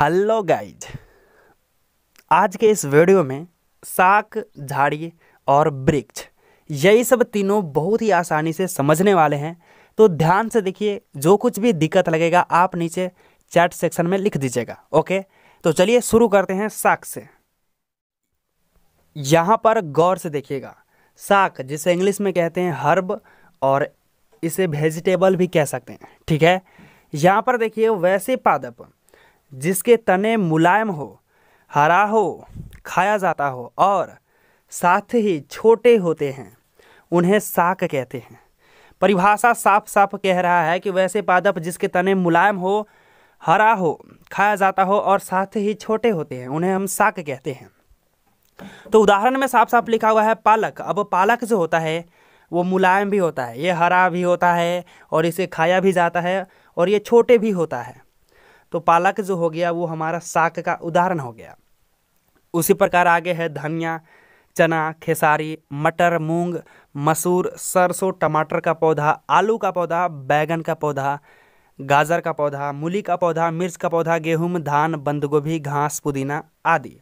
hello guys आज के इस वीडियो में साक झाड़ी और वृक्ष यही सब तीनों बहुत ही आसानी से समझने वाले हैं तो ध्यान से देखिए जो कुछ भी दिक्कत लगेगा आप नीचे चैट सेक्शन में लिख दीजिएगा ओके तो चलिए शुरू करते हैं साक से यहाँ पर गौर से देखिएगा साक जिसे इंग्लिश में कहते हैं हर्ब और इसे वेजिटेबल भी कह सकते हैं ठीक है यहाँ पर देखिए वैसे पादप जिसके तने मुलायम हो हरा हो खाया जाता हो और साथ ही छोटे होते हैं उन्हें साक कहते हैं परिभाषा साफ साफ कह रहा है कि वैसे पादप जिसके तने मुलायम हो हरा हो खाया जाता हो और साथ ही छोटे होते हैं उन्हें हम साक कहते हैं तो उदाहरण में साफ साफ लिखा हुआ है पालक अब पालक जो होता है वो मुलायम भी होता है ये हरा भी होता है और इसे खाया भी जाता है और ये छोटे भी होता है तो पालक जो हो गया वो हमारा साग का उदाहरण हो गया उसी प्रकार आगे है धनिया चना खेसारी मटर मूंग मसूर सरसों टमाटर का पौधा आलू का पौधा बैगन का पौधा गाजर का पौधा मूली का पौधा मिर्च का पौधा गेहूँ धान बंद गोभी घास पुदीना आदि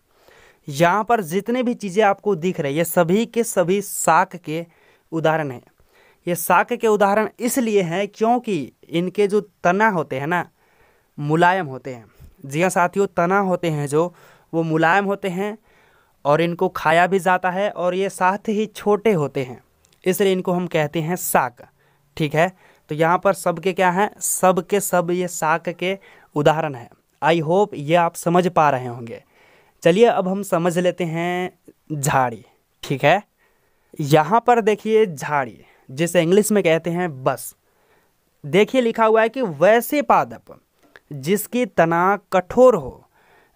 यहाँ पर जितने भी चीज़ें आपको दिख रही ये सभी के सभी साग के उदाहरण हैं ये साग के उदाहरण इसलिए हैं क्योंकि इनके जो तना होते हैं ना मुलायम होते हैं जी हाँ साथियों तना होते हैं जो वो मुलायम होते हैं और इनको खाया भी जाता है और ये साथ ही छोटे होते हैं इसलिए इनको हम कहते हैं साक ठीक है तो यहाँ पर सबके क्या हैं सब के सब ये साक के उदाहरण हैं आई होप ये आप समझ पा रहे होंगे चलिए अब हम समझ लेते हैं झाड़ी ठीक है यहाँ पर देखिए झाड़ी जिसे इंग्लिश में कहते हैं बस देखिए लिखा हुआ है कि वैसे पादप जिसकी तना कठोर हो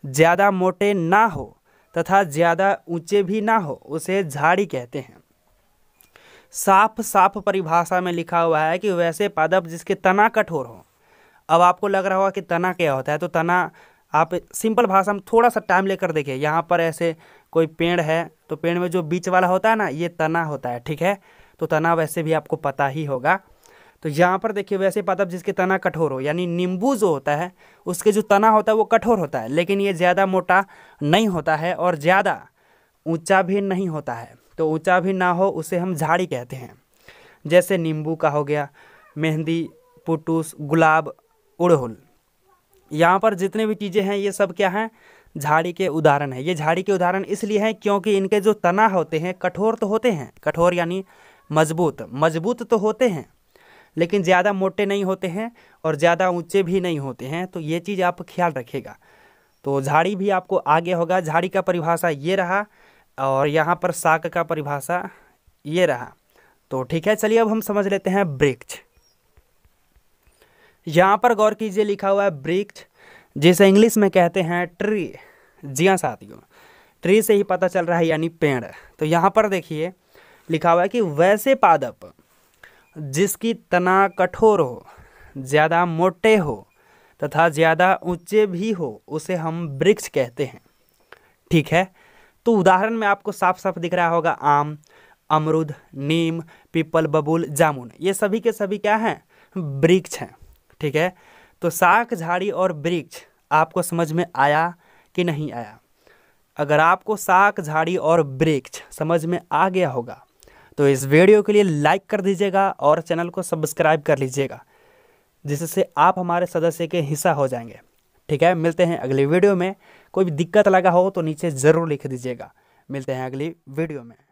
ज़्यादा मोटे ना हो तथा ज़्यादा ऊंचे भी ना हो उसे झाड़ी कहते हैं साफ साफ परिभाषा में लिखा हुआ है कि वैसे पादप जिसके तना कठोर हो अब आपको लग रहा होगा कि तना क्या होता है तो तना आप सिंपल भाषा में थोड़ा सा टाइम लेकर देखिए यहाँ पर ऐसे कोई पेड़ है तो पेड़ में जो बीच वाला होता है ना ये तना होता है ठीक है तो तना वैसे भी आपको पता ही होगा तो यहाँ पर देखिए वैसे पादप जिसके तना कठोर हो यानी नींबू जो होता है उसके जो तना होता है वो कठोर होता है लेकिन ये ज़्यादा मोटा नहीं होता है और ज़्यादा ऊंचा भी नहीं होता है तो ऊंचा भी ना हो उसे हम झाड़ी कहते हैं जैसे नींबू का हो गया मेहंदी पुटूस गुलाब उड़हुल यहाँ पर जितने भी चीज़ें हैं ये सब क्या हैं झाड़ी के उदाहरण है ये झाड़ी के उदाहरण इसलिए हैं क्योंकि इनके जो तना होते हैं कठोर तो होते हैं कठोर यानी मजबूत मजबूत तो होते हैं लेकिन ज़्यादा मोटे नहीं होते हैं और ज़्यादा ऊंचे भी नहीं होते हैं तो ये चीज़ आप ख्याल रखेगा तो झाड़ी भी आपको आगे होगा झाड़ी का परिभाषा ये रहा और यहाँ पर साक का परिभाषा ये रहा तो ठीक है चलिए अब हम समझ लेते हैं वृक्ष यहाँ पर गौर कीजिए लिखा हुआ है वृक्ष जिसे इंग्लिश में कहते हैं ट्री जी हाँ साथियों ट्री से ही पता चल रहा है यानी पेड़ तो यहाँ पर देखिए लिखा हुआ है कि वैसे पादप जिसकी तना कठोर हो ज़्यादा मोटे हो तथा ज़्यादा ऊंचे भी हो उसे हम वृक्ष कहते हैं ठीक है तो उदाहरण में आपको साफ साफ दिख रहा होगा आम अमरुद नीम पीपल बबूल जामुन ये सभी के सभी क्या हैं वृक्ष हैं ठीक है तो साख झाड़ी और वृक्ष आपको समझ में आया कि नहीं आया अगर आपको साख झाड़ी और वृक्ष समझ में आ गया होगा तो इस वीडियो के लिए लाइक कर दीजिएगा और चैनल को सब्सक्राइब कर लीजिएगा जिससे आप हमारे सदस्य के हिस्सा हो जाएंगे ठीक है मिलते हैं अगली वीडियो में कोई भी दिक्कत लगा हो तो नीचे ज़रूर लिख दीजिएगा मिलते हैं अगली वीडियो में